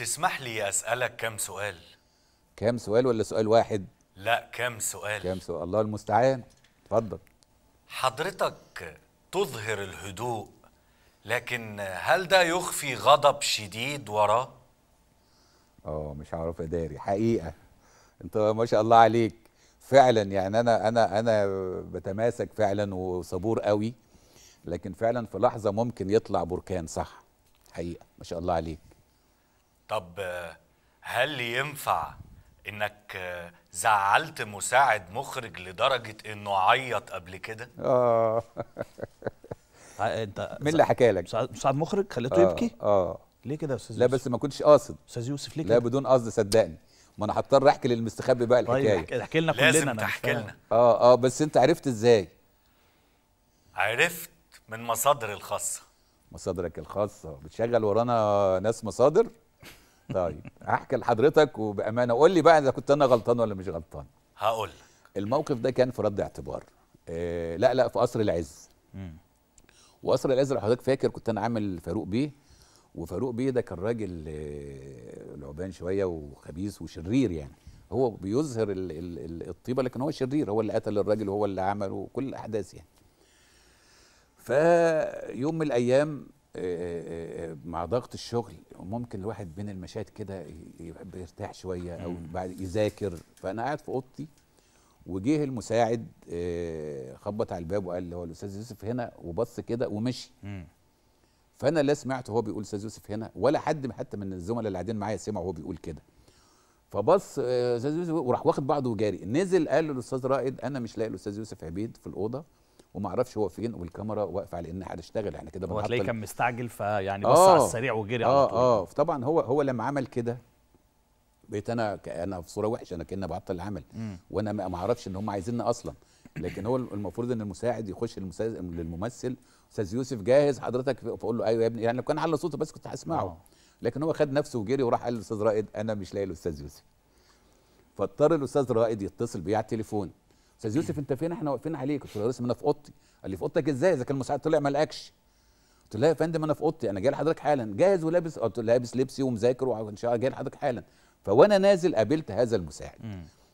تسمح لي أسألك كم سؤال كام سؤال ولا سؤال واحد لا كم سؤال كام سؤال الله المستعان اتفضل حضرتك تظهر الهدوء لكن هل ده يخفي غضب شديد وراه اه مش هعرف اداري حقيقه انت ما شاء الله عليك فعلا يعني انا انا انا بتماسك فعلا وصبور قوي لكن فعلا في لحظه ممكن يطلع بركان صح حقيقه ما شاء الله عليك طب هل ينفع انك آه، زعلت مساعد مخرج لدرجه انه عيط قبل كده اه انت مين اللي حكى لك مساعد مخرج خليته آه يبكي اه ليه كده يا استاذ لا بس ما كنتش قاصد استاذ يوسف ليه كده لا بدون قصد صدقني ما انا هضطر احكي للمستخبي بقى طيب، الحكايه طيب احكي لنا كلنا لازم تحكي لنا اه اه بس انت عرفت ازاي عرفت من مصادر الخاصه مصادرك الخاصه بتشغل ورانا ناس مصادر طيب هحكي لحضرتك وبامانه قول لي بقى اذا كنت انا غلطان ولا مش غلطان هقول لك الموقف ده كان في رد اعتبار آه لا لا في قصر العز امم وقصر العز لو حضرتك فاكر كنت انا عامل فاروق بيه وفاروق بيه ده كان راجل آه، لعبان شويه وخبيث وشرير يعني هو بيظهر الـ الـ الطيبه لكن هو شرير هو اللي قتل الراجل وهو اللي عمله كل الاحداث يعني فيوم من الايام آه، آه، آه، مع ضغط الشغل ممكن الواحد بين المشاهد كده يحب يرتاح شويه او بعد يذاكر فانا قاعد في اوضتي وجه المساعد خبط على الباب وقال هو الاستاذ يوسف هنا وبص كده ومشي فانا لا سمعت هو بيقول استاذ يوسف هنا ولا حد حتى من الزملاء اللي قاعدين معايا سمع وهو بيقول كده فبص استاذ يوسف وراح واخد بعضه وجاري نزل قال للاستاذ رائد انا مش لاقي الاستاذ يوسف عبيد في الاوضه وما اعرفش هو فين والكاميرا واقفه على ان هتشتغل احنا كده هو كان مستعجل فيعني بص آه على السريع وجري على آه، طول اه اه طبعا هو هو لما عمل كده بقيت انا انا في صوره وحشه انا كاني بعطل العمل وانا ما اعرفش ان هم عايزيننا اصلا لكن هو المفروض ان المساعد يخش للممثل استاذ يوسف جاهز حضرتك فاقول له ايوه يا ابني يعني لو كان على صوته بس كنت هسمعه آه. لكن هو خد نفسه وجري وراح قال للاستاذ رائد انا مش لاقي الاستاذ يوسف فاضطر الاستاذ رائد يتصل بيه على التليفون استاذ يوسف انت فين احنا واقفين عليك قلت له يا انا في اوضتي قال لي في اوضتك ازاي اذا كان المساعد طلع ما لقاكش قلت له يا فندم انا في اوضتي انا جاي لحضرتك حالا جاهز ولابس قلت له لابس لبسي ومذاكر وان شاء الله جاي لحضرتك حالا فوانا نازل قابلت هذا المساعد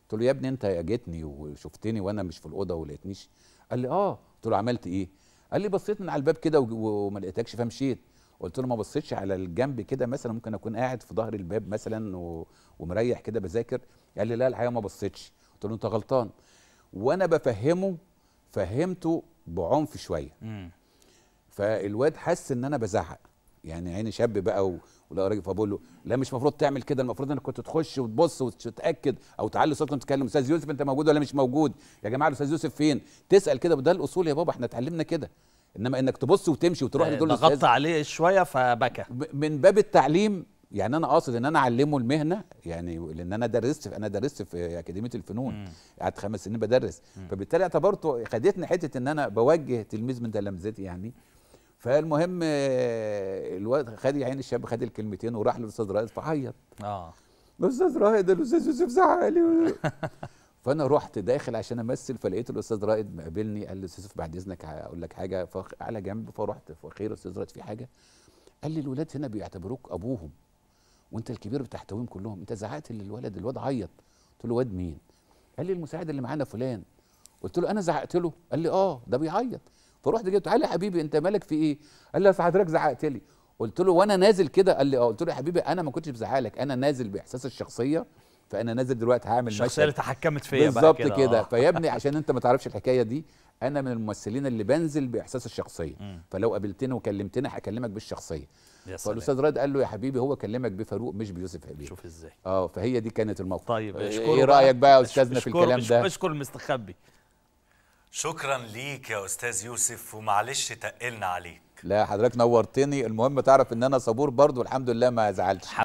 قلت له يا ابني انت جيتني وشفتني وانا مش في الاوضه ولقيتنيش قال لي اه قلت له عملت ايه قال لي بصيت من على الباب كده وما لقيتكش فمشيت قلت له ما بصيتش على الجنب كده مثلا ممكن اكون قاعد في ظهر الباب مثلا و... ومريح كده بذاكر قال لي لا الحقيقه ما بصيتش قلت له انت غلطان وانا بفهمه فهمته بعنف شويه فالواد حس ان انا بزعق يعني عيني شاب بقى و... ولا راجل فبقول له لا مش المفروض تعمل كده المفروض انك كنت تخش وتبص وتتاكد او تعلي صوتك وتتكلم استاذ يوسف انت موجود ولا مش موجود يا جماعه الاستاذ يوسف فين تسال كده وده الاصول يا بابا احنا اتعلمنا كده انما انك تبص وتمشي وتروح آه، لدول ضغطت عليه شويه فبكى من باب التعليم يعني انا قاصد ان انا اعلمه المهنه يعني لان انا درست انا درست في اكاديميه الفنون قعدت خمس سنين بدرس مم. فبالتالي اعتبرته خدتني حته ان انا بوجه تلميذ من تلامذتي يعني فالمهم آه، الواد خد يا عين الشاب خد الكلمتين وراح للاستاذ رائد فعيط اه الاستاذ رائد الاستاذ يوسف زعل فانا رحت داخل عشان امثل فلقيت الاستاذ رائد مقابلني قال لي استاذ بعد اذنك اقول لك حاجه على جنب فرحت فخير استاذ رائد في حاجه قال لي الولاد هنا بيعتبروك ابوهم وانت الكبير بتحتويهم كلهم انت زعقت للولد الواد عيط قلت له واد مين قال لي المساعد اللي معانا فلان قلت له انا زعقت له قال لي اه ده بيعيط فروحت جبته تعالى يا حبيبي انت مالك في ايه قال لي اصل حضرتك زعقت لي قلت له وانا نازل كده قال لي اه قلت له يا حبيبي انا ما كنتش بزعلك انا نازل باحساس الشخصيه فانا نازل دلوقتي هعمل الشخصيه اللي تحكمت فيا بالظبط كده, كده. آه. فيا ابني عشان انت ما تعرفش الحكايه دي انا من الممثلين اللي بنزل باحساس الشخصيه م. فلو قابلتني وكلمتني هكلمك بالشخصيه فالاستاذ رائد قال له يا حبيبي هو كلمك بفاروق مش بيوسف حبيبي شوف ازاي اه فهي دي كانت الموقف طيب ايه رايك بقى يا استاذنا في الكلام ده اشكر المستخبي شكرا ليك يا استاذ يوسف ومعلش تقلنا عليك لا حضرتك نورتني المهم تعرف ان انا صبور برضو والحمد لله ما زعلتش